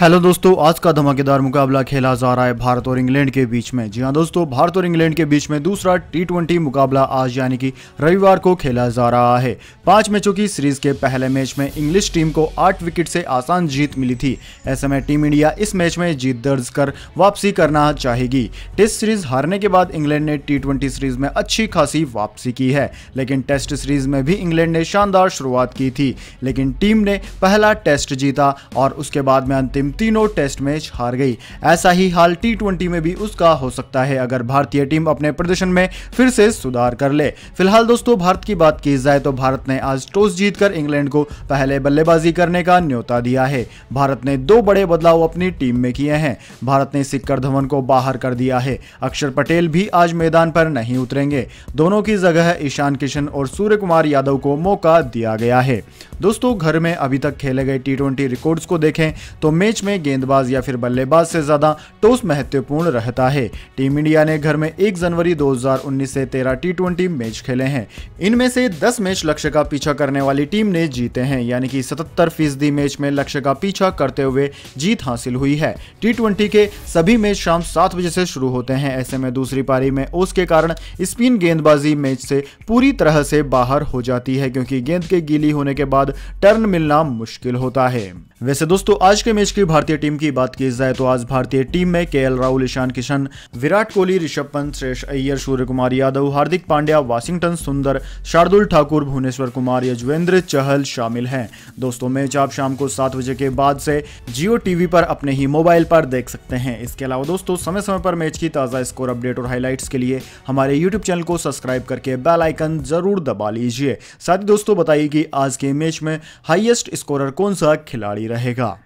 hello दोस्तों आज का धमाकेदार मुकाबला खेला जा रहा है भारत और इंग्लैंड के बीच में जी हाँ दोस्तों भारत और इंग्लैंड के बीच में दूसरा टी ट्वेंटी मुकाबला आज यानी कि रविवार को खेला जा रहा है पांच मैचों की सीरीज के पहले मैच में इंग्लिश टीम को आठ विकेट से आसान जीत मिली थी ऐसे में टीम इंडिया इस मैच में जीत दर्ज कर वापसी करना चाहेगी टेस्ट सीरीज हारने के बाद इंग्लैंड ने टी सीरीज में अच्छी खासी वापसी की है लेकिन टेस्ट सीरीज में भी इंग्लैंड ने शानदार शुरुआत की थी लेकिन टीम ने पहला टेस्ट जीता और उसके बाद में अंतिम टीम तीनों टेस्ट मैच हार गई ऐसा ही हाल टी में भी उसका हो सकता है अगर भारतीय टीम अपने प्रदर्शन में फिर से सुधार कर ले फिलहाल दोस्तों भारत की बात की जाए तो भारत ने आज टॉस जीतकर इंग्लैंड को पहले बल्लेबाजी करने का न्योता दिया है भारत ने दो बड़े बदलाव अपनी टीम में किए हैं भारत ने सिक्कर धवन को बाहर कर दिया है अक्षर पटेल भी आज मैदान पर नहीं उतरेंगे दोनों की जगह ईशान किशन और सूर्य कुमार यादव को मौका दिया गया है दोस्तों घर में अभी तक खेले गए टी रिकॉर्ड्स को देखें तो मैच मैच में गेंदबाज या फिर बल्लेबाज से ज्यादा टॉस महत्वपूर्ण रहता है टीम इंडिया ने घर में 1 जनवरी 2019 से 13 टी मैच खेले हैं इनमें से 10 मैच लक्ष्य का पीछा करने वाली टीम ने जीते हैं यानी कि सतर फीसदी मैच में लक्ष्य का पीछा करते हुए जीत हासिल हुई है टी के सभी मैच शाम सात बजे से शुरू होते हैं ऐसे में दूसरी पारी में ओस के कारण स्पिन गेंदबाजी मैच से पूरी तरह से बाहर हो जाती है क्योंकि गेंद के गीली होने के बाद टर्न मिलना मुश्किल होता है वैसे दोस्तों आज के मैच की भारतीय टीम की बात की जाए तो आज भारतीय टीम में के राहुल ईशान किशन विराट कोहली ऋषभ पंत श्रेष अय्यर सूर्य कुमार यादव हार्दिक पांड्या वाशिंगटन सुंदर शार्दुल ठाकुर भुवनेश्वर कुमार यजवेंद्र चहल शामिल हैं दोस्तों मैच आप शाम को सात बजे के बाद से जियो टीवी पर अपने ही मोबाइल पर देख सकते हैं इसके अलावा दोस्तों समय समय पर मैच की ताज़ा स्कोर अपडेट और हाईलाइट्स के लिए हमारे यूट्यूब चैनल को सब्सक्राइब करके बेलाइकन जरूर दबा लीजिए साथ ही दोस्तों बताइए कि आज के मैच में हाइएस्ट स्कोर कौन सा खिलाड़ी रहेगा